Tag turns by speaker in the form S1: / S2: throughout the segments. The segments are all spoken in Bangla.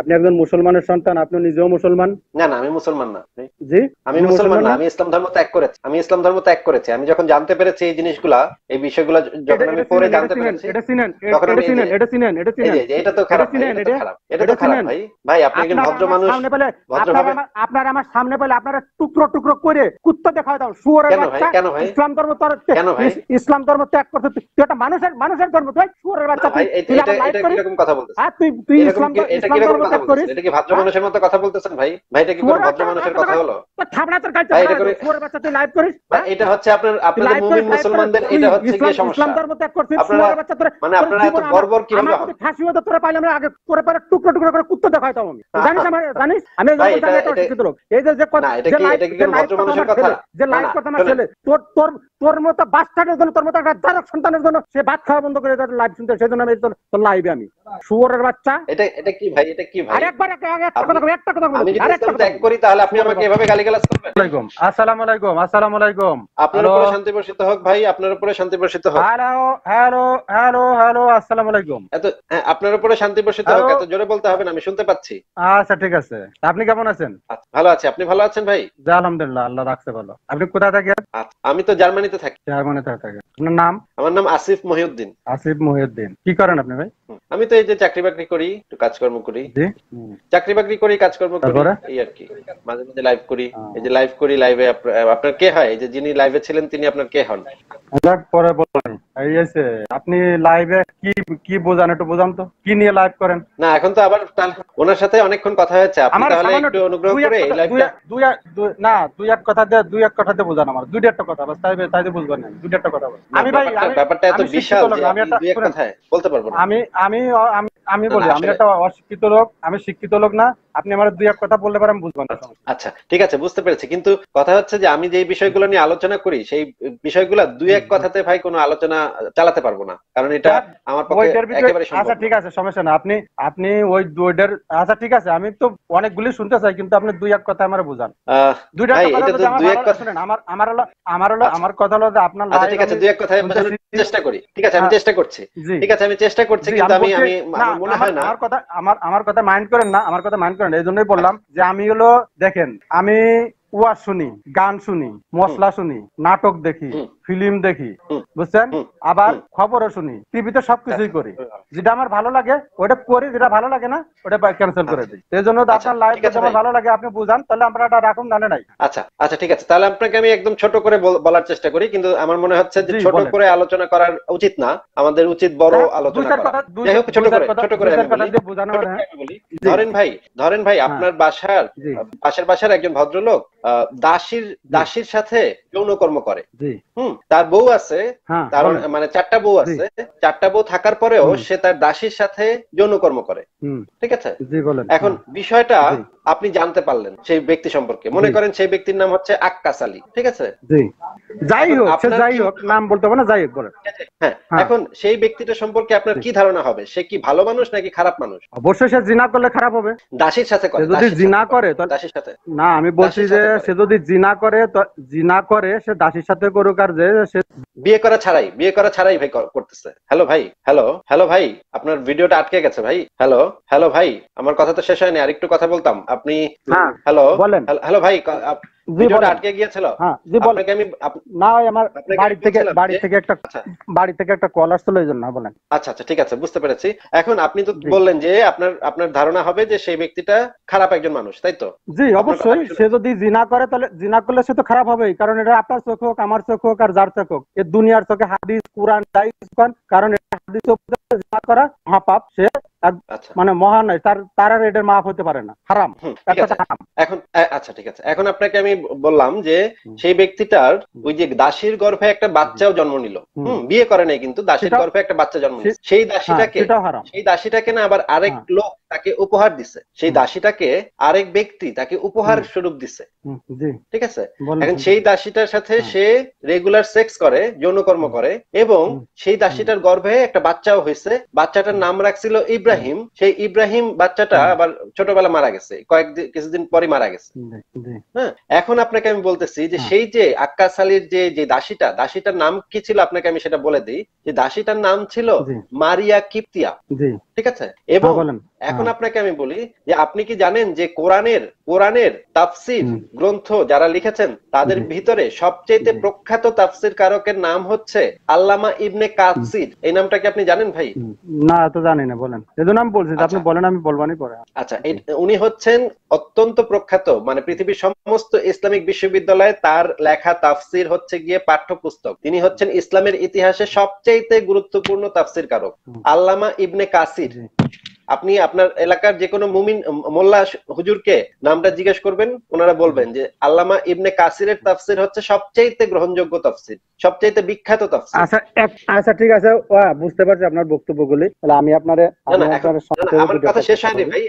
S1: আপনি একজন মুসলমানের সন্তান আপনি নিজেও মুসলমান
S2: না না আমি মুসলমান না
S1: জি আমি মুসলমান না আমি
S2: ইসলাম ধর্ম ত্যাগ করেছি আমি ইসলাম ধর্ম ত্যাগ করেছি আমি যখন জানতে পেরেছি এই জিনিসগুলা এই বিষয়গুলো যখন আমি পরে জানতে পেরেছি
S1: এটা চিনেন এটা চিনেন এটা চিনেন এটা চিনেন এটা তো খারাপ এটা খারাপ এটা তো খারাপ ভাই ভাই আপনি একজন ভদ্র মানুষ ভদ্রভাবে আপনার আমার সামনে পেলে আপনারা টুকরো টুকরো করে কুত্তা দেখায় দাও শুয়োরের বাচ্চা কেন ভাই ইসলাম ধর্ম তোর ইসলাম ধর্ম ত্যাগ করতে তুই এটা মানুষের মানুষের ধর্ম তুই শুয়োরের বাচ্চা তুই এটা এরকম কথা বলছিস হ্যাঁ তুই তুই ইসলাম ধর্ম হ্যাঁ?
S2: মতো তোর
S1: বাচ্চা তোর মতো বাচ্চাটার জন্য তোর মতো একটা সন্তানের জন্য সে ভাত খাওয়া বন্ধ করে লাইভ শুনতে সেই জন্য আমি তোর লাইভে আমি শুয়োরের বাচ্চা এটা এটা কি ভাই এটা আপনার
S2: উপরে শান্তি বসিত হোক এত জোরে বলতে হবে না আমি শুনতে পাচ্ছি
S1: আচ্ছা ঠিক আছে আপনি কেমন আছেন
S2: আচ্ছা, ভালো আছি আপনি ভালো আছেন ভাই
S1: আলহামদুলিল্লাহ আল্লাহ রাখছে ভালো আপনি কোথায় থাকেন
S2: আচ্ছা, আমি তো জার্মানিতে থাকি
S1: জার্মানিতে থাকি আপনার নাম
S2: আমার নাম আসিফ মহিউদ্দিন
S1: আসিফ মহিউদ্দিন কি করেন আপনি ভাই
S2: আমি তো এই যে চাকরি বাকরি করি একটু কাজকর্ম করি চাকরি বাকরি করি কাজকর্ম করি এই আর কি মাঝে মাঝে লাইভ করি এই যে লাইভ করি লাইভে আপনার কে হয় এই যে যিনি লাইভে ছিলেন তিনি আপনার কে হন
S1: পরে বলেন এই আছে আপনি লাইভে কি কি বোঝান একটু বোঝান তো
S2: কি নিয়ে লাইভ করেন না এখন তো আবার ওনার সাথে অনেকক্ষণ কথা হয়েছে আপনি তাহলে একটু অনুগ্রহ করে এই লাইভটা দুই না দুই এক কথা
S1: দুই এক কথাতে বোঝান আমার দুই একটা কথা বাস তাই তাই বুঝবেন দুই একটা কথা আমি ভাই ব্যাপারটা এত বিশাল আমি একটা
S2: বলতে পারবো আমি
S1: আমি আমি আমি বলি আমি একটা অশিক্ষিত লোক আমি শিক্ষিত লোক না আপনি আমার দুই এক কথা বললে পারেন বুঝবেন না
S2: আচ্ছা ঠিক আছে বুঝতে পেরেছি কিন্তু কথা হচ্ছে যে আমি যে বিষয়গুলো নিয়ে আলোচনা করি সেই বিষয়গুলো দুই এক কথাতে ভাই কোনো আলোচনা চালাতে পারবো না কারণ এটা আমার পক্ষে একেবারে সম্ভব আচ্ছা
S1: ঠিক আছে সমস্যা না আপনি আপনি ওই দুইটার আচ্ছা ঠিক আছে আমি তো অনেকগুলি শুনতে চাই কিন্তু আপনি দুই এক কথা আমারে বুঝান
S2: দুইটা কথা এটা তো দুই এক কথা
S1: শুনেন আমার আমার হলো আমার হলো আচ্ছা। আমার কথা হলো যে আপনার আচ্ছা ঠিক আছে দুই এক কথা আমি চেষ্টা করি ঠিক আছে আমি হ্যাঁ। চেষ্টা
S2: করছি ঠিক আছে আমি চেষ্টা করছি কিন্তু আমি আমি আমার
S1: কথা আমার আমার কথা মাইন্ড করেন না আমার কথা মাইন্ড করেন এই জন্যই বললাম যে আমি হলো দেখেন আমি ওয়া শুনি গান শুনি মশলা শুনি নাটক দেখি ফিল্ম দেখি বুঝছেন আবার খবরও শুনি টিভিতে সবকিছুই হ্যাঁ। করি যেটা আমার ভালো লাগে ওটা করি যেটা ভালো লাগে না ওটা ক্যান্সেল করে আচ্ছা। দিই এই জন্য আচ্ছা, আপনার লাইফ আমার ভালো লাগে আপনি বুঝান তাহলে আমরা এটা রাখুন নালে নাই
S2: আচ্ছা আচ্ছা ঠিক আছে তাহলে আপনাকে আমি একদম ছোট করে বলার চেষ্টা করি কিন্তু আমার মনে হচ্ছে যে ছোট করে আলোচনা করার উচিত না আমাদের উচিত বড় হ্যাঁ, আলোচনা করা যাই হোক ছোট করে ছোট করে হ্যাঁ। ধরেন ভাই ধরেন ভাই আপনার বাসার পাশের বাসার একজন ভদ্রলোক দাসীর দাসীর সাথে যৌনকর্ম করে হুম তার বউ আছে হ্যাঁ, তার মানে চারটা বউ আছে চারটা বউ থাকার পরেও সে তার দাসীর সাথে যৌনকর্ম করে ঠিক আছে এখন বিষয়টা আপনি জানতে পারলেন সেই ব্যক্তি সম্পর্কে মনে করেন সেই ব্যক্তির নাম হচ্ছে আক্কাস আলী ঠিক আছে
S1: যাই হোক সে যাই হোক নাম বলতে হবে না যাই হোক বলেন হ্যাঁ, হ্যাঁ
S2: এখন সেই ব্যক্তিটা সম্পর্কে আপনার কি ধারণা হবে সে কি ভালো মানুষ নাকি খারাপ মানুষ
S1: অবশ্যই সে জিনা করলে খারাপ
S2: হবে দাসীর সাথে করে যদি জিনা করে তো দাসীর সাথে
S1: না আমি বলছি যে সে যদি জিনা করে তো জিনা করে সে দাসীর সাথে করুক আর যে সে
S2: বিয়ে করা ছাড়াই বিয়ে করা ছাড়াই ভাই করতেছে হ্যালো ভাই হ্যালো হ্যালো ভাই আপনার ভিডিওটা আটকে গেছে ভাই হ্যালো হ্যালো ভাই আমার কথা তো শেষ হয়নি আরেকটু কথা বলতাম আপনি হ্যাঁ, হ্যালো বলেন হ্যালো ভাই ভিডিওটা আটকে গিয়েছিল হ্যাঁ, জি বলেন আমি
S1: না আমার বাড়ি থেকে বাড়ি থেকে একটা আচ্ছা। বাড়ি থেকে একটা কল আসছিল বলেন
S2: আচ্ছা আচ্ছা ঠিক আছে বুঝতে পেরেছি এখন আপনি তো বললেন যে আপনার আপনার ধারণা হবে যে সেই ব্যক্তিটা খারাপ একজন মানুষ তাই তো
S1: জি অবশ্যই সে যদি জিনা করে তাহলে জিনা করলে সে তো খারাপ হবেই কারণ এটা আপনার চোখ হোক আমার চোখ হোক আর যার চোখ হোক এ দুনিয়ার চোখে হাদিস কোরআন যাই কারণ এটা হাদিস করা মহাপাপ সে আচ্ছা। মানে মহান তার তার আর মাফ হতে পারে না হারাম
S2: এখন আচ্ছা ঠিক আছে এখন আপনাকে আমি বললাম যে সেই ব্যক্তিটার ওই যে দাসীর গর্ভে একটা বাচ্চাও জন্ম নিল বিয়ে করে নাই কিন্তু দাসীর গর্ভে একটা বাচ্চা জন্ম নিল সেই দাসীটাকে হ্যাঁ, সেই দাসীটাকে না আবার হ্যাঁ। আরেক লোক তাকে উপহার দিছে সেই দাসীটাকে আরেক ব্যক্তি তাকে উপহার স্বরূপ দিছে ঠিক আছে এখন সেই দাসীটার সাথে হ্যাঁ। সে রেগুলার সেক্স করে যৌনকর্ম করে এবং সেই দাসীটার গর্ভে একটা বাচ্চাও হয়েছে বাচ্চাটার নাম রাখছিল ইব্রাহিম সেই ইব্রাহিম বাচ্চাটা আবার ছোটবেলা মারা গেছে কয়েক কিছুদিন পরে মারা গেছে হ্যাঁ এখন আপনাকে আমি বলতেছি যে হ্যাঁ। সেই যে আক্কাস আলীর যে যে দাসীটা দাসীটার নাম কি ছিল আপনাকে আমি সেটা বলে দিই যে দাসীটার নাম ছিল মারিয়া কিপ্তিয়া ঠিক আছে এবং হ্যাঁ, এখন এখন আপনাকে আমি বলি যে আপনি কি জানেন যে কোরআনের কোরআনের তাফসির গ্রন্থ যারা লিখেছেন তাদের ভিতরে সবচেয়ে প্রখ্যাত তাফসির কারকের নাম হচ্ছে আল্লামা ইবনে কাসির এই নামটা কি আপনি জানেন ভাই
S1: না তো জানি না বলেন এজন্য নাম বলছেন আপনি আচ্ছা। বলেন আমি বলবানি পরে
S2: আচ্ছা উনি হচ্ছেন অত্যন্ত প্রখ্যাত মানে পৃথিবীর সমস্ত ইসলামিক বিশ্ববিদ্যালয়ে তার লেখা তাফসির হচ্ছে গিয়ে পাঠ্যপুস্তক তিনি হচ্ছেন ইসলামের ইতিহাসে সবচেয়ে গুরুত্বপূর্ণ তাফসির কারক আল্লামা ইবনে কাসির আপনি আপনার এলাকার যে কোনো মুমিন মোল্লা হুজুরকে নামটা জিজ্ঞেস করবেন ওনারা বলবেন যে আল্লামা ইবনে কাসিরের তাফসির হচ্ছে সবচেয়ে গ্রহণযোগ্য তাফসির সবচেয়ে বিখ্যাত তাফসির
S1: আচ্ছা আচ্ছা ঠিক আছে বুঝতে পারছি আপনার বক্তব্যগুলি তাহলে আমি আপনারে আমার কথা শেষ হয়নি ভাই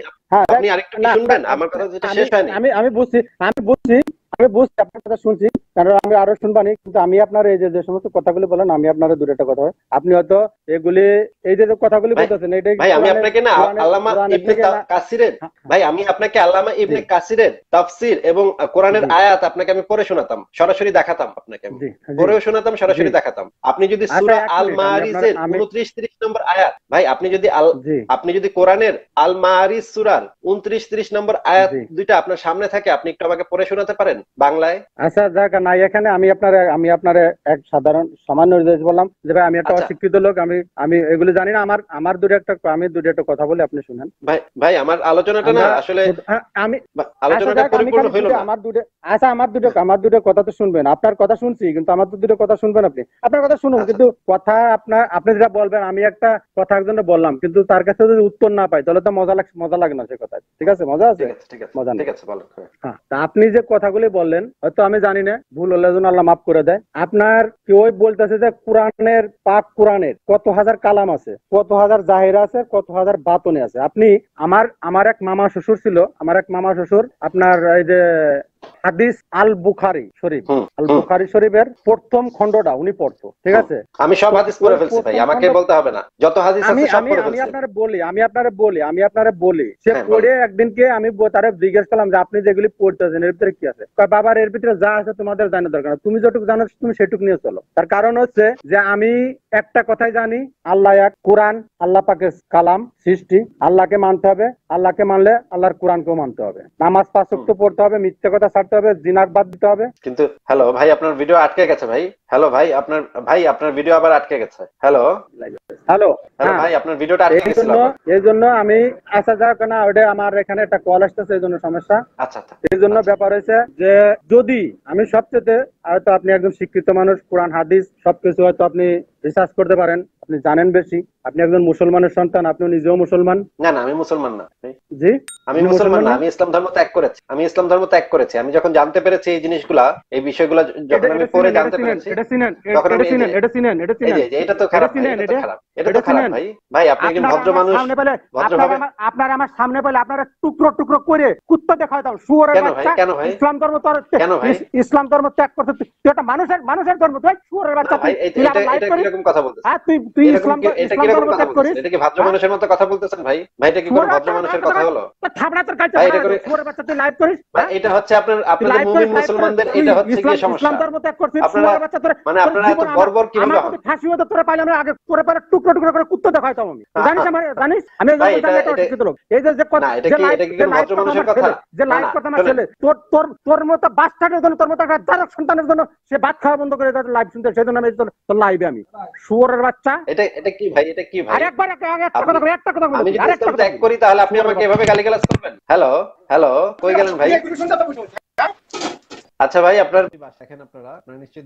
S1: আপনি আরেকটু শুনবেন আমার কথা শেষ হয়নি আমি আমি বুঝছি আমি বুঝছি আমি বুঝছি আপনার কথা শুনছি কারণ আমি আরো শুনবানি কিন্তু আমি আপনার এই যে সমস্ত কথাগুলি বলেন আমি আপনার দূরে একটা কথা আপনি হয়তো এগুলি এই যে কথাগুলি বলতেছেন এটাই ভাই আমি আপনাকে না আল্লামা ইবনে
S2: কাসিরের হ্যাঁ, হ্যাঁ। ভাই আমি আপনাকে আল্লামা ইবনে কাসিরের তাফসীর এবং কোরআনের আয়াত আপনাকে আমি পড়ে শোনাতাম সরাসরি দেখাতাম আপনাকে আমি পড়েও শোনাতাম সরাসরি দেখাতাম আপনি যদি আচ্ছা, সূরা আল মারিজের 29 30 নম্বর আয়াত ভাই আপনি যদি আপনি যদি কোরআনের আল মারিজ সূরার 29 30 নম্বর আয়াত দুইটা আপনার সামনে থাকে আপনি একটু আমাকে পড়ে শোনাতে পারেন বাংলায়
S1: আচ্ছা না এখানে আমি আপনার আমি আপনার এক সাধারণ সামান্য নির্দেশ বললাম যে ভাই আমি একটা আচ্ছা। অশিক্ষিত লোক আমি আমি এগুলো জানি না আমার আমার দুটো একটা আমি দুটো একটা কথা বলে আপনি শুনেন
S2: ভাই ভাই আমার আলোচনাটা না আসলে হ্যাঁ,
S1: আমি আলোচনাটা আচ্ছা, পরিপূর্ণ না আমার দুটো আচ্ছা আমার দুটো আমার দুটো কথা তো শুনবেন আপনার কথা শুনছি কিন্তু আমার তো দুটো কথা শুনবেন আপনি আপনার কথা শুনুন আচ্ছা। কিন্তু কথা আপনার আপনি যেটা বলবেন আমি একটা কথা একজন বললাম কিন্তু তার কাছে যদি উত্তর না পাই তাহলে তো মজা লাগে মজা লাগে না সে কথা ঠিক আছে মজা আছে মজা ঠিক আছে ভালো হ্যাঁ আপনি যে কথাগুলি বললেন হয়তো আমি জানি না ভুল হলে আল্লাহ মাফ করে দেয় আপনার কেউ বলতেছে যে কোরআনের পাক কোরআনের কত হাজার কালাম আছে কত হাজার জাহিরা আছে কত হাজার বাতনে আছে আপনি আমার আমার এক মামা শ্বশুর ছিল আমার এক মামা শ্বশুর আপনার এই যে হাদিস আল বুখারি শরীফ আল বুখারি শরীফের প্রথম খণ্ডটা উনি পড়তো ঠিক আছে আমি সব হাদিস পড়ে ফেলছি ভাই আমাকে বলতে হবে
S2: না যত হাদিস আছে সব পড়ে আমি
S1: আপনারে বলি আমি আপনারে বলি আমি আপনারে বলি সে হ্যাঁ, পড়ে একদিনকে আমি তারে জিজ্ঞেস করলাম যে আপনি যেগুলি পড়তেছেন এর ভিতরে কি আছে বাবার এর ভিতরে যা আছে তোমাদের জানা দরকার তুমি যতটুকু জানো তুমি সেটুকু নিয়ে চলো তার কারণ হচ্ছে যে আমি একটা কথাই জানি আল্লাহ এক কোরআন আল্লাহ পাকের কালাম সৃষ্টি আল্লাহকে মানতে হবে আল্লাহকে মানলে আল্লাহর কোরআনকেও মানতে হবে নামাজ পাঁচ পড়তে হবে মিথ্যে কথা ছাড়তে করতে হবে জিনার বাদ দিতে হবে
S2: কিন্তু হ্যালো ভাই আপনার ভিডিও আটকে গেছে ভাই হ্যালো ভাই আপনার ভাই আপনার ভিডিও আবার আটকে গেছে হ্যালো হ্যালো ভাই আপনার ভিডিওটা আটকে গেছিল
S1: এই জন্য আমি আসা আচ্ছা, যাওয়া না ওটা আমার এখানে একটা কল আসতেছে এই জন্য সমস্যা আচ্ছা আচ্ছা এই জন্য আচ্ছা। ব্যাপার হয়েছে যে যদি আমি সবচেয়ে হয়তো আপনি একজন শিক্ষিত মানুষ কোরআন হাদিস সবকিছু হয়তো আপনি রিসার্চ করতে পারেন আপনি জানেন বেশি আপনি একজন মুসলমানের সন্তান আপনি নিজেও মুসলমান
S2: না না আমি মুসলমান না
S1: জি আমি মুসলমান না আমি
S2: ইসলাম ধর্ম ত্যাগ করেছি আমি ইসলাম ধর্ম ত্যাগ করেছি আমি যখন জানতে পেরেছি এই জিনিসগুলা এই বিষয়গুলো যখন আমি পরে জানতে পেরেছি এটা
S1: শুনেন এটা শুনেন এটা শুনেন এটা চিনেন এটা তো খারাপ এটা তো খারাপ এটা তো খারাপ ভাই ভাই আপনি একজন ভদ্র মানুষ ভদ্রভাবে আপনার আমার সামনে পেলে আপনারা টুকরো টুকরো করে কুত্তা দেখায় দাও শুয়োরের বাচ্চা কেন ভাই ইসলাম ধর্ম তো কেন ভাই ইসলাম ধর্ম ত্যাগ করতে তুই একটা মানুষের মানুষের ধর্ম তুই শুয়োরের বাচ্চা তুই এটা এটা কথা বলছিস হ্যাঁ তুই তুই ইসলাম ইসলাম ধর্ম ত্যাগ করিস
S2: এটা কি ভদ্র হ্যাঁ? মানুষের মতো কথা বলতেছেন ভাই ভাই এটা কি ভদ্র মানুষের কথা হলো
S1: তোর এটা করে বাচ্চা তুই লাইভ করিস হ্যাঁ? এটা হচ্ছে আপনার মুমিন মুসলমানদের এটা হচ্ছে কি সমস্যা ইসলাম ধর্ম ত্যাগ করছিস বাচ্চা তোর মানে আপনারা এত বর্বর ফাঁসি মতো তোরা পাইলে আমরা আগে পরে পরে টুকরো টুকরো করে আমি জানিস আমার জানিস আমি এটা কি এটা কি ভদ্র মানুষের কথা যে লাইভ কথা না ছেলে তোর তোর তোর মতো বাচ্চাটার জন্য তোর মতো একটা সন্তানের জন্য সে বাচ্চা বন্ধ করে লাইভ শুনতে সেজন্য আমি তোর লাইভে আমি শুয়োরের বাচ্চা আচ্ছা ভাই
S2: আপনারা নিশ্চয়ই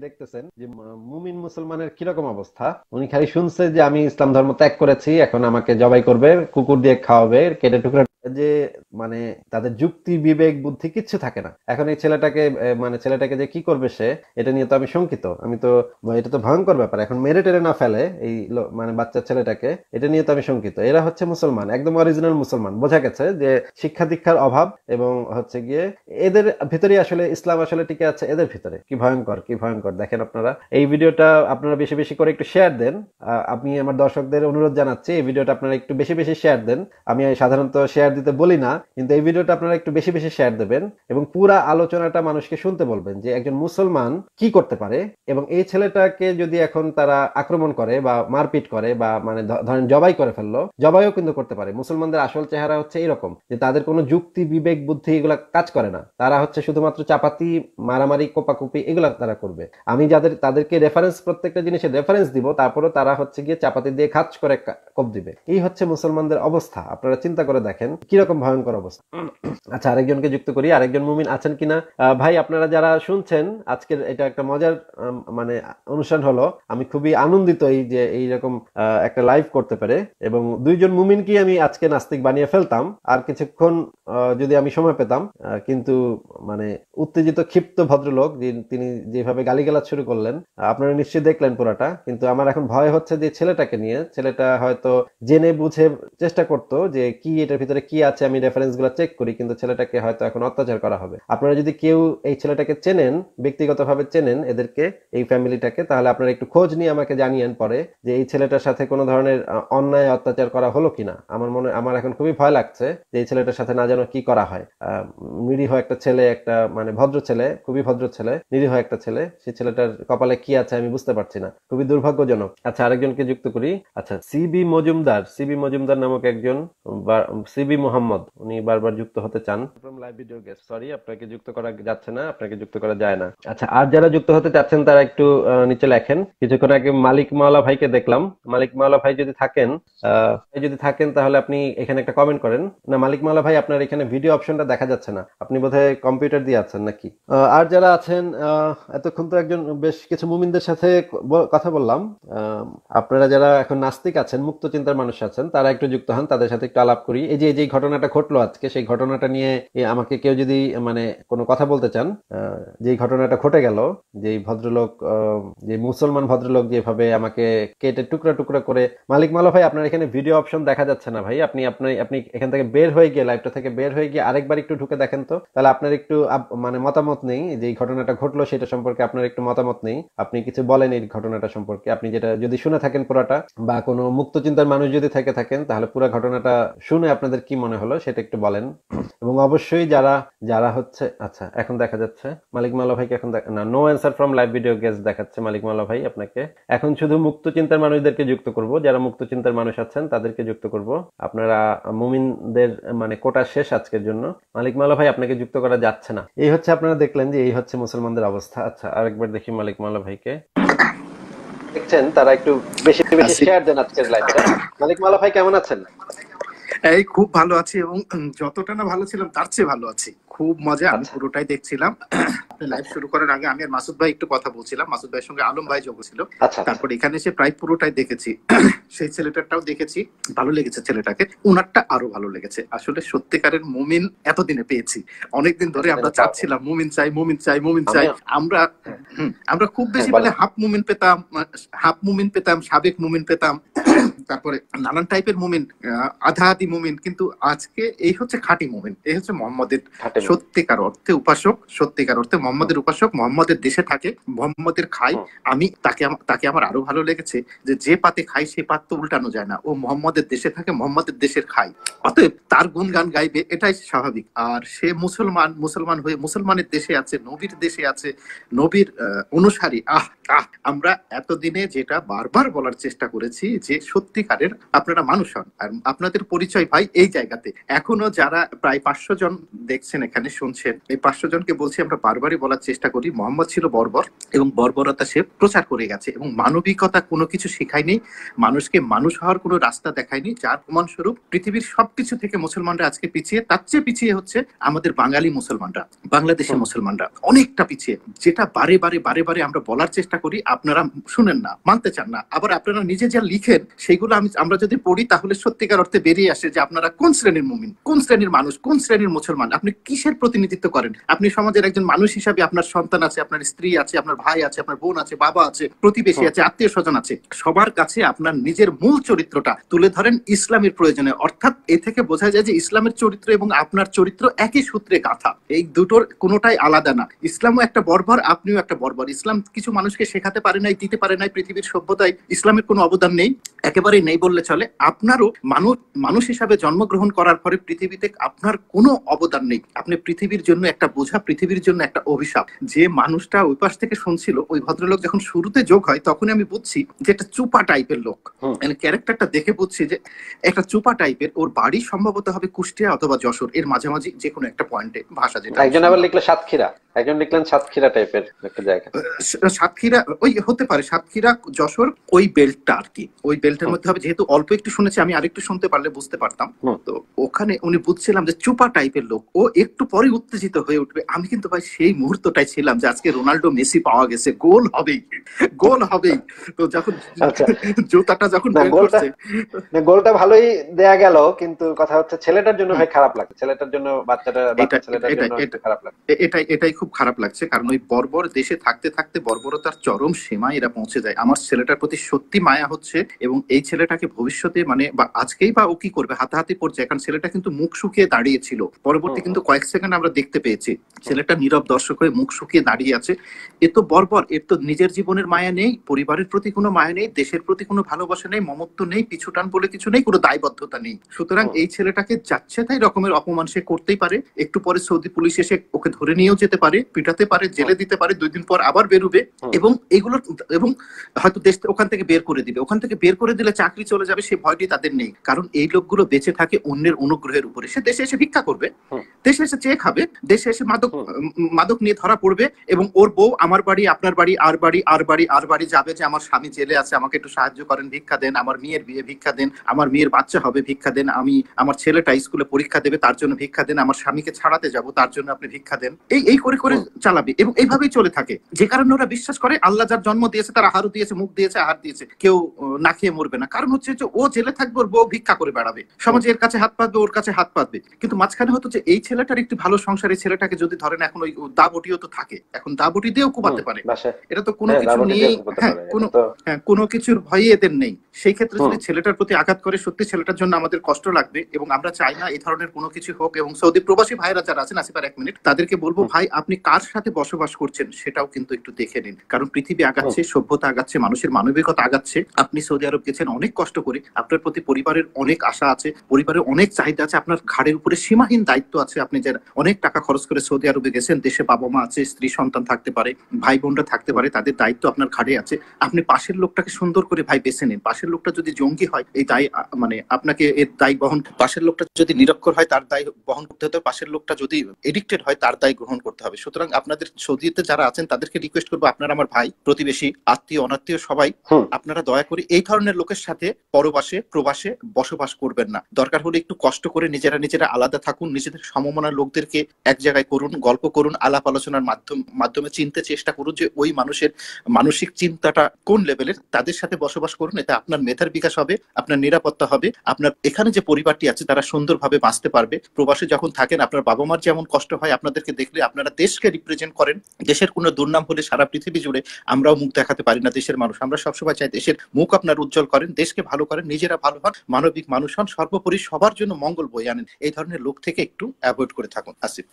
S2: দেখতেছেন যে মুমিন মুসলমানের কিরকম অবস্থা উনি খালি শুনছে যে আমি ইসলাম ধর্ম ত্যাগ করেছি এখন আমাকে জবাই করবে কুকুর দিয়ে খাওয়াবে কেটে টুকরা যে মানে তাদের যুক্তি বিবেক বুদ্ধি কিচ্ছু থাকে না এখন এই ছেলেটাকে মানে ছেলেটাকে যে কি করবে সে এটা নিয়ে তো আমি শঙ্কিত আমি তো এটা তো ভয়ঙ্কর ব্যাপার এখন মেরে টেরে না ফেলে এই মানে বাচ্চা ছেলেটাকে এটা নিয়ে তো আমি শঙ্কিত এরা হচ্ছে মুসলমান একদম অরিজিনাল মুসলমান বোঝা গেছে যে শিক্ষা দীক্ষার অভাব এবং হচ্ছে গিয়ে এদের ভিতরে আসলে ইসলাম আসলে টিকে আছে এদের ভিতরে কি ভয়ঙ্কর কি ভয়ঙ্কর দেখেন আপনারা এই ভিডিওটা আপনারা বেশি বেশি করে একটু শেয়ার দেন আমি আমার দর্শকদের অনুরোধ জানাচ্ছি এই ভিডিওটা আপনারা একটু বেশি বেশি শেয়ার দেন আমি সাধারণত শেয়ার শেয়ার দিতে বলি না কিন্তু এই ভিডিওটা আপনারা একটু বেশি বেশি শেয়ার দেবেন এবং পুরো আলোচনাটা মানুষকে শুনতে বলবেন যে একজন মুসলমান কি করতে পারে এবং এই ছেলেটাকে যদি এখন তারা আক্রমণ করে বা মারপিট করে বা মানে ধরেন জবাই করে ফেললো জবাইও কিন্তু করতে পারে মুসলমানদের আসল চেহারা হচ্ছে এরকম যে তাদের কোনো যুক্তি বিবেক বুদ্ধি এগুলো কাজ করে না তারা হচ্ছে শুধুমাত্র চাপাতি মারামারি কোপাকুপি এগুলো তারা করবে আমি যাদের তাদেরকে রেফারেন্স প্রত্যেকটা জিনিসের রেফারেন্স দিব তারপরে তারা হচ্ছে গিয়ে চাপাতি দিয়ে খাচ করে কোপ দিবে এই হচ্ছে মুসলমানদের অবস্থা আপনারা চিন্তা করে দেখেন কিরকম ভয়ঙ্কর অবস্থা আচ্ছা আরেকজনকে যুক্ত করি আরেকজন মুমিন আছেন কিনা ভাই আপনারা যারা শুনছেন আজকের এটা একটা মজার মানে অনুষ্ঠান হলো আমি খুবই আনন্দিত এই যে এইরকম একটা লাইভ করতে পারে এবং দুইজন মুমিন কি আমি আজকে নাস্তিক বানিয়ে ফেলতাম আর কিছুক্ষণ যদি আমি সময় পেতাম কিন্তু মানে উত্তেজিত ক্ষিপ্ত ভদ্রলোক তিনি যেভাবে গালি গালাজ শুরু করলেন আপনারা নিশ্চয়ই দেখলেন পুরাটা কিন্তু আমার এখন ভয় হচ্ছে যে ছেলেটাকে নিয়ে ছেলেটা হয়তো জেনে বুঝে চেষ্টা করতো যে কি এটার ভিতরে কি আছে আমি রেফারেন্সগুলো চেক করি কিন্তু ছেলেটাকে হয়তো এখন অত্যাচার করা হবে আপনারা যদি কেউ এই ছেলেটাকে চেনেন ব্যক্তিগতভাবে চেনেন এদেরকে এই ফ্যামিলিটাকে তাহলে আপনারা একটু খোঁজ নিয়ে আমাকে জানিয়েন পরে যে এই ছেলেটার সাথে কোনো ধরনের অন্যায় অত্যাচার করা হলো কিনা আমার মনে আমার এখন খুবই ভয় লাগছে যে এই ছেলেটার সাথে না যেন কি করা হয় নিরীহ একটা ছেলে একটা মানে ভদ্র ছেলে খুবই ভদ্র ছেলে নিরীহ একটা ছেলে সেই ছেলেটার কপালে কি আছে আমি বুঝতে পারছি না খুবই দুর্ভাগ্যজনক আচ্ছা আরেকজনকে যুক্ত করি আচ্ছা সিবি মজুমদার সিবি মজুমদার নামক একজন সিবি মোহাম্মদ উনি বারবার যুক্ত হতে চান লাইভ ভিডিও গেস্ট সরি আপনাকে যুক্ত করা যাচ্ছে না আপনাকে যুক্ত করা যায় না আচ্ছা আর যারা যুক্ত হতে চাচ্ছেন তারা একটু নিচে লেখেন কিছুক্ষণ আগে মালিক মাওলা ভাইকে দেখলাম মালিক মাওলা ভাই যদি থাকেন যদি থাকেন তাহলে আপনি এখানে একটা কমেন্ট করেন না মালিক মাওলা ভাই আপনার এখানে ভিডিও অপশনটা দেখা যাচ্ছে না আপনি বোধ কম্পিউটার দিয়ে আছেন নাকি আর যারা আছেন এতক্ষণ তো একজন বেশ কিছু মুমিনদের সাথে কথা বললাম আপনারা যারা এখন নাস্তিক আছেন মুক্ত চিন্তার মানুষ আছেন তারা একটু যুক্ত হন তাদের সাথে একটু আলাপ করি এই যে এই যে ঘটনাটা ঘটলো আজকে সেই ঘটনাটা নিয়ে আমাকে কেউ যদি মানে কোনো কথা বলতে চান যে ঘটনাটা ঘটে গেল যে ভদ্রলোক যে মুসলমান ভদ্রলোক যেভাবে আমাকে কেটে টুকরা টুকরা করে মালিক মালা ভাই আপনার এখানে ভিডিও অপশন দেখা যাচ্ছে না ভাই আপনি আপনি আপনি এখান থেকে বের হয়ে গিয়ে লাইভটা থেকে বের হয়ে গিয়ে আরেকবার একটু ঢুকে দেখেন তো তাহলে আপনার একটু মানে মতামত নেই যে ঘটনাটা ঘটলো সেটা সম্পর্কে আপনার একটু মতামত নেই আপনি কিছু বলেন এই ঘটনাটা সম্পর্কে আপনি যেটা যদি শুনে থাকেন পুরাটা বা কোনো মুক্ত চিন্তার মানুষ যদি থেকে থাকেন তাহলে পুরো ঘটনাটা শুনে আপনাদের কি মনে হলো সেটা একটু বলেন এবং অবশ্যই যারা যারা হচ্ছে আচ্ছা এখন দেখা যাচ্ছে মালিক মাল্লা ভাইকে এখন না no answer from live video guest দেখাচ্ছে মালিক মাল্লা ভাই আপনাকে এখন শুধু মুক্ত চিন্তার মানুষদেরকে যুক্ত করব যারা মুক্ত চিন্তার মানুষ আছেন তাদেরকে যুক্ত করব আপনারা মুমিনদের মানে কোটা শেষ আজকের জন্য মালিক মাল্লা ভাই আপনাকে যুক্ত করা যাচ্ছে না এই হচ্ছে আপনারা দেখলেন যে এই হচ্ছে মুসলমানদের অবস্থা আচ্ছা আরেকবার দেখি মালিক মাল্লা ভাইকে দেখছেন তারা একটু বেশি বেশি শেয়ার দেন আজকের লাইভটা মালিক মালা ভাই কেমন আছেন
S3: এই খুব ভালো আছি এবং যতটা না ভালো ছিলাম তার চেয়ে ভালো আছি খুব মজা আমি আচ্ছা। পুরোটাই দেখছিলাম লাইভ শুরু করার আগে আমি আর মাসুদ ভাই একটু কথা বলছিলাম মাসুদ ভাইয়ের সঙ্গে আলম ভাই যোগ ছিল আচ্ছা। তারপর এখানে এসে প্রায় পুরোটাই দেখেছি সেই ছেলেটাটাও দেখেছি ভালো লেগেছে ছেলেটাকে উনারটা আরো ভালো লেগেছে আসলে সত্যিকারের মুমিন এতদিনে পেয়েছি অনেকদিন ধরে আমরা আচ্ছা। চাচ্ছিলাম মুমিন চাই মুমিন চাই মুমিন চাই আমরা হ্যাঁ। আমরা খুব হ্যাঁ, বেশি মানে হাফ মুমিন পেতাম হাফ মুমিন পেতাম সাবেক মুমিন পেতাম তারপরে নানান টাইপের মুভমেন্ট আধা আধি মুমেন্ট কিন্তু আজকে এই হচ্ছে খাঁটি মুভমেন্ট এই হচ্ছে মোহাম্মদের সত্যিকার অর্থে উপাসক সত্যিকার অর্থে মোহাম্মদের উপাসক মোহাম্মদের দেশে থাকে মোহাম্মদের খাই আমি তাকে তাকে আমার আরো ভালো লেগেছে যে যে পাতে খাই সে পাত তো উল্টানো যায় না ও মোহাম্মদের দেশে থাকে মোহাম্মদের দেশের খাই অতএব তার গুণগান গাইবে এটাই স্বাভাবিক আর সে মুসলমান মুসলমান হয়ে মুসলমানের দেশে আছে নবীর দেশে আছে নবীর অনুসারী আহ আহ আমরা এতদিনে যেটা বারবার বলার চেষ্টা করেছি যে সত্যিকারের আপনারা মানুষ হন আর আপনাদের পরিচয় ভাই এই জায়গাতে এখনো যারা প্রায় পাঁচশো জন দেখছেন এখানে শুনছেন এই পাঁচশো জনকে বলছি আমরা বারবারই বলার চেষ্টা করি মোহাম্মদ ছিল বর্বর এবং বর্বরতা সে প্রচার করে গেছে এবং মানবিকতা কোনো কিছু শেখায়নি মানুষকে মানুষ হওয়ার কোনো রাস্তা দেখায়নি যার প্রমাণস্বরূপ পৃথিবীর সবকিছু থেকে মুসলমানরা আজকে পিছিয়ে তার চেয়ে পিছিয়ে হচ্ছে আমাদের বাঙালি মুসলমানরা বাংলাদেশের মুসলমানরা অনেকটা পিছিয়ে যেটা বারে বারে বারে বারে আমরা বলার চেষ্টা করি আপনারা শুনেন না মানতে চান না আবার আপনারা নিজে যা লিখেন সেগুলো আমি আমরা যদি পড়ি তাহলে সত্যিকার অর্থে বেরিয়ে আসে যে আপনারা কোন শ্রেণীর মুমিন কোন শ্রেণীর মানুষ কোন শ্রেণীর মুসলমান আপনি কিসের প্রতিনিধিত্ব করেন আপনি সমাজের একজন মানুষ হিসাবে আপনার সন্তান আছে আপনার স্ত্রী আছে আপনার ভাই আছে আপনার বোন আছে বাবা আছে প্রতিবেশী আছে আত্মীয় স্বজন আছে সবার কাছে আপনার নিজের মূল চরিত্রটা তুলে ধরেন ইসলামের প্রয়োজনে অর্থাৎ এ থেকে বোঝা যায় যে ইসলামের চরিত্র এবং আপনার চরিত্র একই সূত্রে গাঁথা এই দুটোর কোনোটাই আলাদা না ইসলামও একটা বর্বর আপনিও একটা বর্বর ইসলাম কিছু মানুষকে শেখাতে পারে নাই দিতে পারে নাই পৃথিবীর সভ্যতায় ইসলামের কোনো অবদান নেই একেবারেই নেই বললে চলে আপনারও মানুষ মানুষ হিসাবে জন্মগ্রহণ করার পরে পৃথিবীতে আপনার কোনো অবদান নেই আপনি পৃথিবীর জন্য একটা বোঝা পৃথিবীর জন্য একটা অভিশাপ যে মানুষটা ওই পাশ থেকে শুনছিল ওই ভদ্রলোক যখন শুরুতে যোগ হয় তখন আমি বুঝছি যে একটা চুপা টাইপের লোক মানে ক্যারেক্টারটা দেখে বুঝছি যে একটা চুপা টাইপের ওর বাড়ি সম্ভবত হবে কুষ্টিয়া অথবা যশোর এর মাঝামাঝি যে কোনো একটা পয়েন্টে ভাষা যেটা একজন আবার লিখলো সাতক্ষীরা একজন লিখলেন সাতক্ষীরা টাইপের একটা জায়গা সাতক্ষীরা ওই হতে পারে সাতক্ষীরা যশোর ওই বেল্টটা আর কি ওই বেল্ট রেজাল্টের মধ্যে হবে যেহেতু অল্প একটু শুনেছি আমি আরেকটু শুনতে পারলে বুঝতে পারতাম তো ওখানে উনি বুঝছিলাম যে চুপা টাইপের লোক ও একটু পরে উত্তেজিত হয়ে উঠবে আমি কিন্তু ভাই সেই মুহূর্তটাই ছিলাম যে আজকে রোনাল্ডো মেসি পাওয়া গেছে গোল হবেই গোল হবেই তো যখন আচ্ছা। জুতাটা যখন
S2: গোলটা ভালোই দেয়া গেল কিন্তু কথা হচ্ছে ছেলেটার জন্য ভাই খারাপ লাগে
S3: ছেলেটার জন্য বাচ্চাটা ছেলেটার জন্য খারাপ লাগে এটাই এটাই খুব খারাপ লাগছে কারণ ওই বর্বর দেশে থাকতে থাকতে বর্বরতার চরম সীমায় এরা পৌঁছে যায় আমার ছেলেটার প্রতি সত্যি মায়া হচ্ছে এবং এই ছেলেটাকে ভবিষ্যতে মানে বা আজকেই বা ও কি করবে হাতাহাতি পড়ছে কারণ ছেলেটা কিন্তু মুখ শুকিয়ে দাঁড়িয়েছিল পরবর্তী কিন্তু কয়েক সেকেন্ড আমরা দেখতে পেয়েছি ছেলেটা নীরব দর্শক হয়ে মুখ শুকিয়ে দাঁড়িয়ে আছে এ তো বর্বর এর তো নিজের জীবনের মায়া নেই পরিবারের প্রতি কোনো মায়া নেই দেশের প্রতি কোনো ভালোবাসা নেই মমত্ব নেই পিছুটান বলে কিছু নেই কোনো দায়বদ্ধতা নেই সুতরাং এই ছেলেটাকে যাচ্ছে তাই রকমের অপমান সে করতেই পারে একটু পরে সৌদি পুলিশ এসে ওকে ধরে নিয়েও যেতে পারে পিটাতে পারে জেলে দিতে পারে দুই দিন পর আবার বেরোবে এবং এগুলো এবং হয়তো দেশ ওখান থেকে বের করে দিবে ওখান থেকে বের করে দিলে চাকরি চলে যাবে সেই ভয়টি তাদের নেই কারণ এই লোকগুলো বেঁচে থাকে অন্যের অনুগ্রহের উপরে সে দেশে এসে ভিক্ষা করবে দেশে এসে চেয়ে খাবে দেশে এসে মাদক মাদক নিয়ে ধরা পড়বে এবং ওর বউ আমার বাড়ি আপনার বাড়ি আর বাড়ি আর বাড়ি আর বাড়ি যাবে যে আমার স্বামী জেলে আছে আমাকে একটু সাহায্য করেন ভিক্ষা দেন আমার মেয়ের বিয়ে ভিক্ষা দেন আমার মেয়ের বাচ্চা হবে ভিক্ষা দেন আমি আমার ছেলেটা স্কুলে পরীক্ষা দেবে তার জন্য ভিক্ষা দেন আমার স্বামীকে ছাড়াতে যাব তার জন্য আপনি ভিক্ষা দেন এই এই করে করে চালাবে এবং এইভাবেই চলে থাকে যে কারণে ওরা বিশ্বাস করে আল্লাহ যার জন্ম দিয়েছে তার আহারও দিয়েছে মুখ দিয়েছে আহার দিয়েছে কেউ না খেয়ে মরবে করবে না কারণ হচ্ছে যে ও জেলে থাকবে ওর বউ ভিক্ষা করে বেড়াবে সমাজে এর কাছে হাত পাতবে ওর কাছে হাত পাতবে কিন্তু মাঝখানে হতো যে এই ছেলেটার একটি ভালো সংসারে ছেলেটাকে যদি ধরেন এখন ওই দাবটিও তো থাকে এখন দাবটি দিয়েও কোপাতে পারে এটা তো কোনো হ্যাঁ, কিছু নিয়ে হ্যাঁ কোনো হ্যাঁ কোনো কিছুর ভয়ে এদের নেই সেই ক্ষেত্রে যদি ছেলেটার প্রতি আঘাত করে সত্যি ছেলেটার জন্য আমাদের কষ্ট লাগবে এবং আমরা চাই না এই ধরনের কোনো কিছু হোক এবং সৌদি প্রবাসী ভাইরা যারা আছেন আসিফার এক মিনিট তাদেরকে বলবো ভাই আপনি কার সাথে বসবাস করছেন সেটাও কিন্তু একটু দেখে নিন কারণ পৃথিবী আগাচ্ছে সভ্যতা আগাচ্ছে মানুষের মানবিকতা আগাচ্ছে আপনি সৌদি আরব পেয়েছেন অনেক কষ্ট করে আপনার প্রতি পরিবারের অনেক আশা আছে পরিবারের অনেক চাহিদা আছে আপনার ঘাড়ের উপরে সীমাহীন দায়িত্ব আছে আপনি যারা অনেক টাকা খরচ করে সৌদি আরবে গেছেন দেশে বাবা মা আছে স্ত্রী সন্তান থাকতে পারে ভাই বোনরা থাকতে পারে তাদের দায়িত্ব আপনার ঘাড়ে আছে আপনি পাশের লোকটাকে সুন্দর করে ভাই বেছে নেন পাশের লোকটা যদি জঙ্গি হয় এই দায় মানে আপনাকে এর দায় বহন পাশের লোকটা যদি নিরক্ষর হয় তার দায় বহন করতে হতে পাশের লোকটা যদি এডিক্টেড হয় তার দায় গ্রহণ করতে হবে সুতরাং আপনাদের সৌদিতে যারা আছেন তাদেরকে রিকোয়েস্ট করবো আপনারা আমার ভাই প্রতিবেশী আত্মীয় অনাত্মীয় সবাই আপনারা দয়া করে এই ধরনের লোক লোকের সাথে পরবাসে প্রবাসে বসবাস করবেন না দরকার হলে একটু কষ্ট করে নিজেরা নিজেরা আলাদা থাকুন নিজেদের সমমনার লোকদেরকে এক জায়গায় করুন গল্প করুন আলাপ আলোচনার মাধ্যম মাধ্যমে চিনতে চেষ্টা করুন যে ওই মানুষের মানসিক চিন্তাটা কোন লেভেলের তাদের সাথে বসবাস করুন এতে আপনার মেধার বিকাশ হবে আপনার নিরাপত্তা হবে আপনার এখানে যে পরিবারটি আছে তারা সুন্দরভাবে বাঁচতে পারবে প্রবাসে যখন থাকেন আপনার বাবা মার যেমন কষ্ট হয় আপনাদেরকে দেখলে আপনারা দেশকে রিপ্রেজেন্ট করেন দেশের কোনো দুর্নাম হলে সারা পৃথিবী জুড়ে আমরাও মুখ দেখাতে পারি না দেশের মানুষ আমরা সবসময় চাই দেশের মুখ আপনার উজ্জ্বল করেন দেশকে ভালো করেন নিজেরা ভালো হন মানবিক মানুষ হন সর্বোপরি সবার জন্য মঙ্গল বই আনেন এই ধরনের লোক থেকে একটু অ্যাভয়েড করে থাকুন আসিফ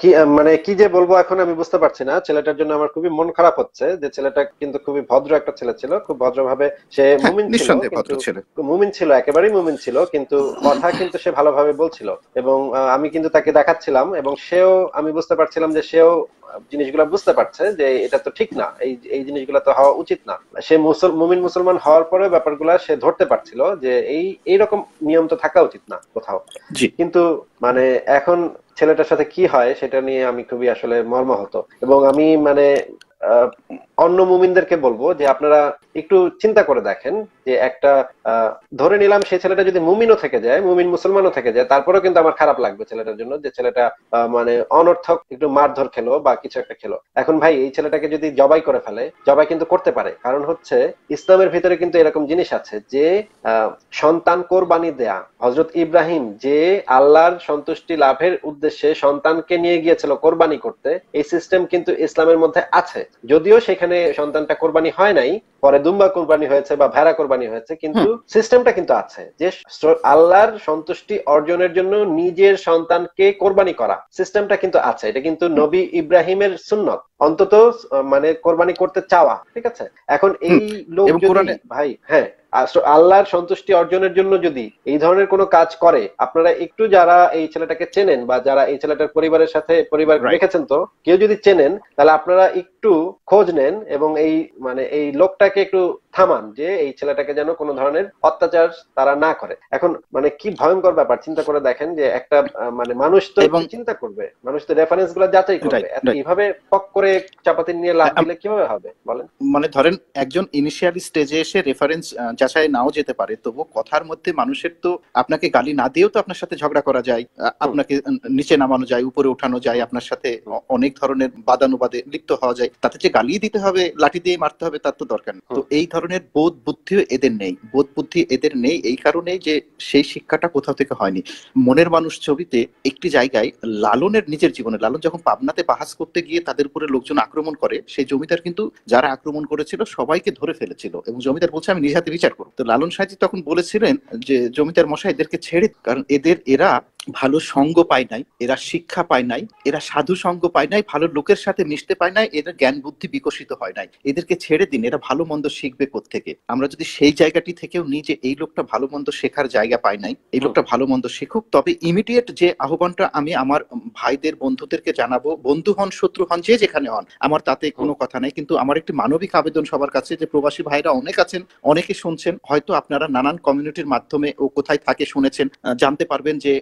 S2: কি মানে কি যে বলবো এখন আমি বুঝতে পারছি না ছেলেটার জন্য আমার খুবই মন খারাপ হচ্ছে যে ছেলেটা কিন্তু খুবই ভদ্র একটা ছেলে ছিল খুব ভদ্রভাবে সে হ্যাঁ, মুমিন ছিল মুমিন ছিল একেবারেই মুমিন ছিল কিন্তু কথা কিন্তু সে ভালোভাবে বলছিল এবং আমি কিন্তু তাকে দেখাচ্ছিলাম এবং সেও আমি বুঝতে পারছিলাম যে সেও জিনিসগুলো বুঝতে পারছে যে এটা তো ঠিক না এই এই জিনিসগুলো তো হওয়া উচিত না সে মুমিন মুসলমান হওয়ার পরে ব্যাপারগুলো সে ধরতে পারছিল যে এই এইরকম নিয়ম তো থাকা উচিত না কোথাও কিন্তু মানে এখন ছেলেটার সাথে কি হয় সেটা নিয়ে আমি খুবই আসলে মর্মাহত এবং আমি মানে অন্য মুমিনদেরকে বলবো যে আপনারা একটু চিন্তা করে দেখেন যে একটা ধরে নিলাম সেই ছেলেটা যদি মুমিনও থেকে যায় মুমিন মুসলমানও থেকে যায় তারপরেও কিন্তু আমার খারাপ লাগবে ছেলেটার জন্য যে ছেলেটা মানে অনর্থক একটু মারধর খেলো বা কিছু একটা খেলো এখন ভাই এই ছেলেটাকে যদি জবাই করে ফেলে জবাই কিন্তু করতে পারে কারণ হচ্ছে ইসলামের ভিতরে কিন্তু এরকম জিনিস আছে যে সন্তান কোরবানি দেয়া হজরত ইব্রাহিম যে আল্লাহর সন্তুষ্টি লাভের উদ্দেশ্যে সন্তানকে নিয়ে গিয়েছিল কোরবানি করতে এই সিস্টেম কিন্তু ইসলামের মধ্যে আছে যদিও সেখানে যেখানে সন্তানটা কোরবানি হয় নাই পরে দুম্বা কোরবানি হয়েছে বা ভেড়া কোরবানি হয়েছে কিন্তু সিস্টেমটা কিন্তু আছে যে আল্লাহর সন্তুষ্টি অর্জনের জন্য নিজের সন্তানকে কোরবানি করা সিস্টেমটা কিন্তু আছে এটা কিন্তু নবী ইব্রাহিমের সুন্নত অন্তত মানে কোরবানি করতে চাওয়া ঠিক আছে এখন এই লোক ভাই হ্যাঁ আল্লাহর সন্তুষ্টি অর্জনের জন্য যদি এই ধরনের কোনো কাজ করে আপনারা একটু যারা এই ছেলেটাকে চেনেন বা যারা এই ছেলেটার পরিবারের সাথে পরিবার রেখেছেন তো কেউ যদি চেনেন তাহলে আপনারা একটু খোঁজ নেন এবং এই মানে এই লোকটা এটাকে একটু থামান যে এই ছেলেটাকে যেন কোনো ধরনের অত্যাচার তারা না করে এখন মানে কি ভয়ঙ্কর ব্যাপার চিন্তা করে দেখেন যে একটা মানে মানুষ
S3: তো চিন্তা করবে মানুষ তো রেফারেন্স গুলো যাচাই করবে এইভাবে পক করে চাপাতি নিয়ে লাভ দিলে কিভাবে হবে বলেন মানে ধরেন একজন ইনিশিয়াল স্টেজে এসে রেফারেন্স যাচাই নাও যেতে পারে তবু কথার মধ্যে মানুষের তো আপনাকে গালি না দিয়েও তো আপনার সাথে ঝগড়া করা যায় আপনাকে নিচে নামানো যায় উপরে উঠানো যায় আপনার সাথে অনেক ধরনের বাদানুবাদে লিপ্ত হওয়া যায় তাতে যে গালি দিতে হবে লাঠি দিয়ে মারতে হবে তার তো দরকার তো এই ধরনের ধরনের বোধ বুদ্ধিও এদের নেই বোধ বুদ্ধি এদের নেই এই কারণে যে সেই শিক্ষাটা কোথাও থেকে হয়নি মনের মানুষ ছবিতে একটি জায়গায় লালনের নিজের জীবনে লালন যখন পাবনাতে বাহাস করতে গিয়ে তাদের উপরে লোকজন আক্রমণ করে সেই জমিদার কিন্তু যারা আক্রমণ করেছিল সবাইকে ধরে ফেলেছিল এবং জমিদার বলছে আমি নিজ হাতে বিচার করবো তো লালন সাহেব তখন বলেছিলেন যে জমিদার মশাই এদেরকে ছেড়ে কারণ এদের এরা ভালো সঙ্গ পায় নাই এরা শিক্ষা পায় নাই এরা সাধু সঙ্গ পায় নাই ভালো লোকের সাথে মিশতে পায় নাই এদের জ্ঞান বুদ্ধি বিকশিত হয় নাই এদেরকে ছেড়ে দিন এরা ভালো মন্দ শিখবে থেকে আমরা যদি সেই জায়গাটি থেকেও নিজে এই লোকটা ভালো মন্দ শেখার জায়গা পায় নাই এই লোকটা ভালো মন্দ শিখুক তবে ইমিডিয়েট যে আহ্বানটা আমি আমার ভাইদের বন্ধুদেরকে জানাবো বন্ধু হন শত্রু হন যে যেখানে হন আমার তাতে কোনো কথা নাই কিন্তু আমার একটি মানবিক আবেদন সবার কাছে যে প্রবাসী ভাইরা অনেক আছেন অনেকে শুনছেন হয়তো আপনারা নানান কমিউনিটির মাধ্যমে ও কোথায় থাকে শুনেছেন জানতে পারবেন যে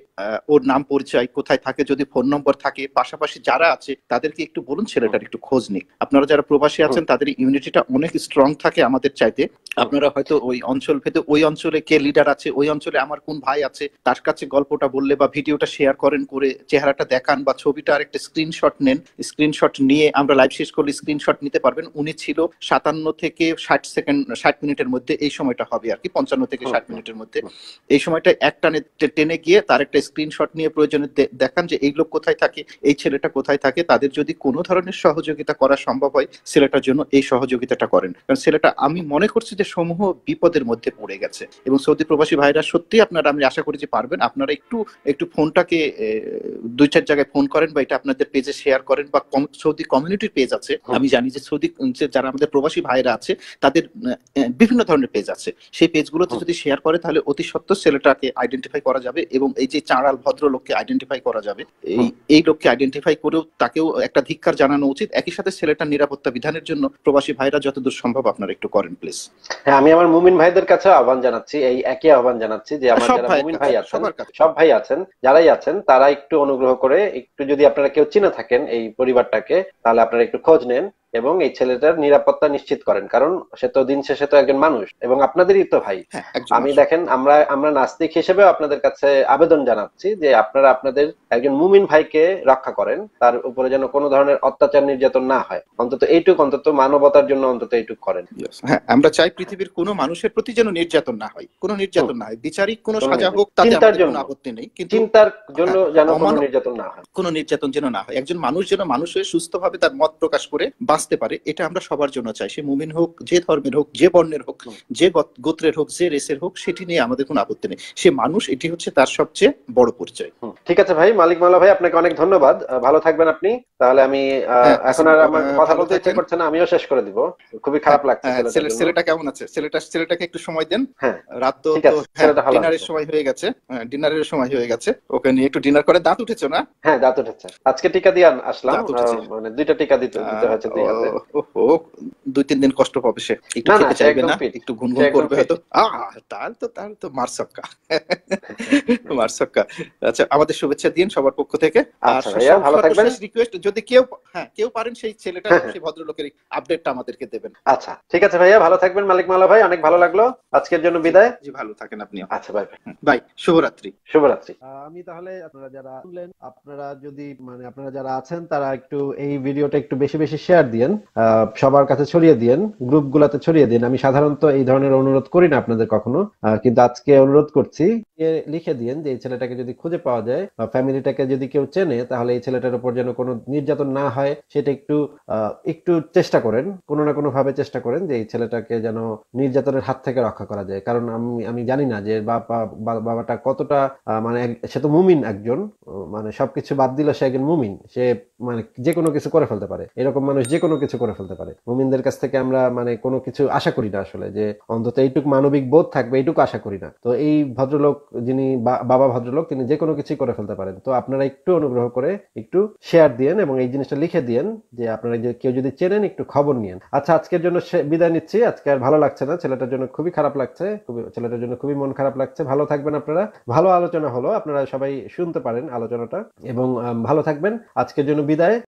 S3: ওর নাম পরিচয় কোথায় থাকে যদি ফোন নম্বর থাকে পাশাপাশি যারা আছে তাদেরকে একটু বলুন ছেলেটার একটু খোঁজ নিক আপনারা যারা প্রবাসী আছেন তাদের ইউনিটিটা অনেক স্ট্রং থাকে আমাদের চাইতে আপনারা হয়তো ওই অঞ্চল ভেদে ওই অঞ্চলে কে লিডার আছে ওই অঞ্চলে আমার কোন ভাই আছে তার কাছে গল্পটা বললে বা ভিডিওটা শেয়ার করেন করে চেহারাটা দেখান বা ছবিটা আরেকটা স্ক্রিনশট নেন স্ক্রিনশট নিয়ে আমরা লাইভ শেষ করলে স্ক্রিনশট নিতে পারবেন উনি ছিল সাতান্ন থেকে ষাট সেকেন্ড ষাট মিনিটের মধ্যে এই সময়টা হবে আর কি পঞ্চান্ন থেকে ষাট মিনিটের মধ্যে এই সময়টা এক টানে টেনে গিয়ে তার একটা স্ক্রিনশট নিয়ে প্রয়োজনে দেখান যে এই লোক কোথায় থাকে এই ছেলেটা কোথায় থাকে তাদের যদি কোনো ধরনের সহযোগিতা করা সম্ভব হয় ছেলেটার জন্য এই সহযোগিতাটা করেন কারণ ছেলেটা আমি মনে করছি যে সমূহ বিপদের মধ্যে পড়ে গেছে এবং সৌদি প্রবাসী ভাইরা সত্যি আপনারা আমি আশা করি যে পারবেন আপনারা একটু একটু ফোনটাকে দুই চার জায়গায় ফোন করেন বা এটা আপনাদের পেজে শেয়ার করেন বা সৌদি কমিউনিটির পেজ আছে আমি জানি যে সৌদি যারা আমাদের প্রবাসী ভাইরা আছে তাদের বিভিন্ন ধরনের পেজ আছে সেই পেজগুলোতে যদি শেয়ার করে তাহলে অতি সত্য ছেলেটাকে আইডেন্টিফাই করা যাবে এবং এই যে চাঁড়া আড়াল ভদ্রলোককে আইডেন্টিফাই করা যাবে এই এই লোককে আইডেন্টিফাই করেও তাকেও একটা ধিক্কার জানানো উচিত একই সাথে ছেলেটার নিরাপত্তা বিধানের জন্য প্রবাসী ভাইরা যতদূর সম্ভব আপনারা একটু করেন প্লিজ হ্যাঁ আমি আমার মুমিন ভাইদের কাছে আহ্বান জানাচ্ছি
S2: এই একই আহ্বান জানাচ্ছি যে আমার যারা মুমিন ভাই আছেন সব ভাই আছেন যারাই আছেন তারা একটু অনুগ্রহ করে একটু যদি আপনারা কেউ চিনে থাকেন এই পরিবারটাকে তাহলে আপনারা একটু খোঁজ নেন এবং এই ছেলেটার নিরাপত্তা নিশ্চিত করেন কারণ সে তো দিন শেষে তো একজন মানুষ এবং আপনাদেরই তো ভাই হ্যাঁ, আমি দেখেন আমরা আমরা নাস্তিক হিসেবে আপনাদের কাছে আবেদন জানাচ্ছি যে আপনারা আপনাদের একজন মুমিন ভাইকে রক্ষা করেন তার উপরে যেন কোনো ধরনের অত্যাচার নির্যাতন না হয় অন্তত এইটুক অন্তত
S3: মানবতার জন্য অন্তত এইটুক করেন হ্যাঁ, আমরা চাই পৃথিবীর কোনো মানুষের প্রতি যেন নির্যাতন না হয় কোনো নির্যাতন না হয় বিচারিক কোনো সাজা হোক চিন্তার জন্য আপত্তি নেই চিন্তার জন্য যেন কোনো নির্যাতন না হয় কোনো নির্যাতন যেন না হয় একজন মানুষ যেন মানুষের সুস্থভাবে তার মত প্রকাশ করে বাস বাঁচতে পারে এটা আমরা সবার জন্য চাই সে মুমিন হোক যে ধর্মের হোক যে বর্ণের হোক যে গোত্রের হোক যে রেসের হোক সেটি নিয়ে আমাদের কোনো আপত্তি নেই সে মানুষ এটি হচ্ছে তার সবচেয়ে বড় পরিচয় ঠিক আছে ভাই মালিক মালা ভাই আপনাকে অনেক ধন্যবাদ ভালো থাকবেন আপনি তাহলে আমি হ্যাঁ, এখন আর আমার কথা বলতে ইচ্ছে করছে না আমিও শেষ করে দিব খুবই খারাপ হ্যাঁ, লাগছে হ্যাঁ, ছেলেটা কেমন আছে ছেলেটা ছেলেটাকে একটু সময় দেন রাত তো ডিনারের সময় হয়ে গেছে ডিনারের সময় হয়ে গেছে ওকে নিয়ে একটু ডিনার করে দাঁত উঠেছে না হ্যাঁ দাঁত উঠেছে আজকে টিকা দিয়ে আসলাম মানে দুইটা টিকা দিতে দিতে হয়েছে দুই তিন দিন কষ্ট পাবে সে একটু খেতে চাইবে না একটু গুনগুন করবে হয়তো তার তো তার তো মারসক্কা মারসক্কা আচ্ছা আমাদের শুভেচ্ছা দিন সবার পক্ষ থেকে আর আচ্ছা, ভালো থাকবেন রিকোয়েস্ট যদি কেউ হ্যাঁ কেউ পারেন সেই ছেলেটা হ্যাঁ, হ্যাঁ। সেই ভদ্রলোকের আপডেটটা আমাদেরকে দেবেন
S2: আচ্ছা ঠিক আছে ভাইয়া ভালো থাকবেন মালিক মালা
S3: ভাই অনেক ভালো লাগলো
S2: আজকের জন্য বিদায় জি ভালো থাকেন আপনি আচ্ছা ভাই ভাই শুভরাত্রি শুভরাত্রি আমি তাহলে আপনারা যারা শুনলেন আপনারা যদি মানে আপনারা যারা আছেন তারা একটু এই ভিডিওটা একটু বেশি বেশি শেয়ার দিয়েন সবার কাছে ছড়িয়ে দিয়েন গ্রুপগুলোতে ছড়িয়ে দিন আমি সাধারণত এই ধরনের অনুরোধ করি না আপনাদের কখনো কিন্তু আজকে অনুরোধ করছি লিখে দিয়েন যে এই ছেলেটাকে যদি খুঁজে পাওয়া যায় বা ফ্যামিলিটাকে যদি কেউ চেনে তাহলে এই ছেলেটার উপর যেন কোনো নির্যাতন না হয় সেটা একটু একটু চেষ্টা করেন কোনো না কোনো ভাবে চেষ্টা করেন যে এই ছেলেটাকে যেন নির্যাতনের হাত থেকে রক্ষা করা যায় কারণ আমি আমি জানি না যে বাবা বাবাটা কতটা মানে সে তো মুমিন একজন মানে সবকিছু বাদ দিলে সে একজন মুমিন সে মানে যে কোনো কিছু করে ফেলতে পারে এরকম মানুষ যে কোনো কিছু করে ফেলতে পারে মুমিনদের কাছ থেকে আমরা মানে কোনো কিছু আশা করি না আসলে যে অন্তত এইটুক মানবিক বোধ থাকবে এইটুকু আশা করি না তো এই ভদ্রলোক যিনি বাবা ভদ্রলোক তিনি যে কোনো কিছুই করে ফেলতে পারেন তো আপনারা একটু অনুগ্রহ করে একটু শেয়ার দিয়েন এবং এই জিনিসটা লিখে দিয়েন যে আপনারা যে কেউ যদি চেনেন একটু খবর নিয়েন আচ্ছা আজকের জন্য বিদায় নিচ্ছি আজকে আর ভালো লাগছে না ছেলেটার জন্য খুবই খারাপ লাগছে খুবই ছেলেটার জন্য খুবই মন খারাপ লাগছে ভালো থাকবেন আপনারা ভালো আলোচনা হলো আপনারা সবাই শুনতে পারেন আলোচনাটা এবং ভালো থাকবেন আজকের জন্য বিদায়